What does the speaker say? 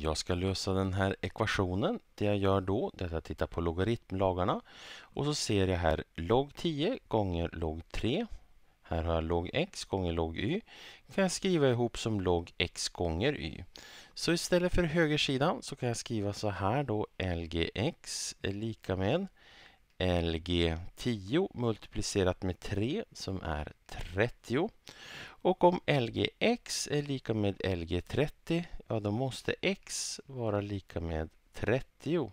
Jag ska lösa den här ekvationen. Det jag gör då är att jag tittar på logaritmlagarna. Och så ser jag här log 10 gånger log 3. Här har jag log x gånger log y. kan jag skriva ihop som log x gånger y. Så istället för högersidan så kan jag skriva så här då lgx är lika med lg 10 multiplicerat med 3 som är 30. Och om LGX är lika med LG30, ja då måste X vara lika med 30.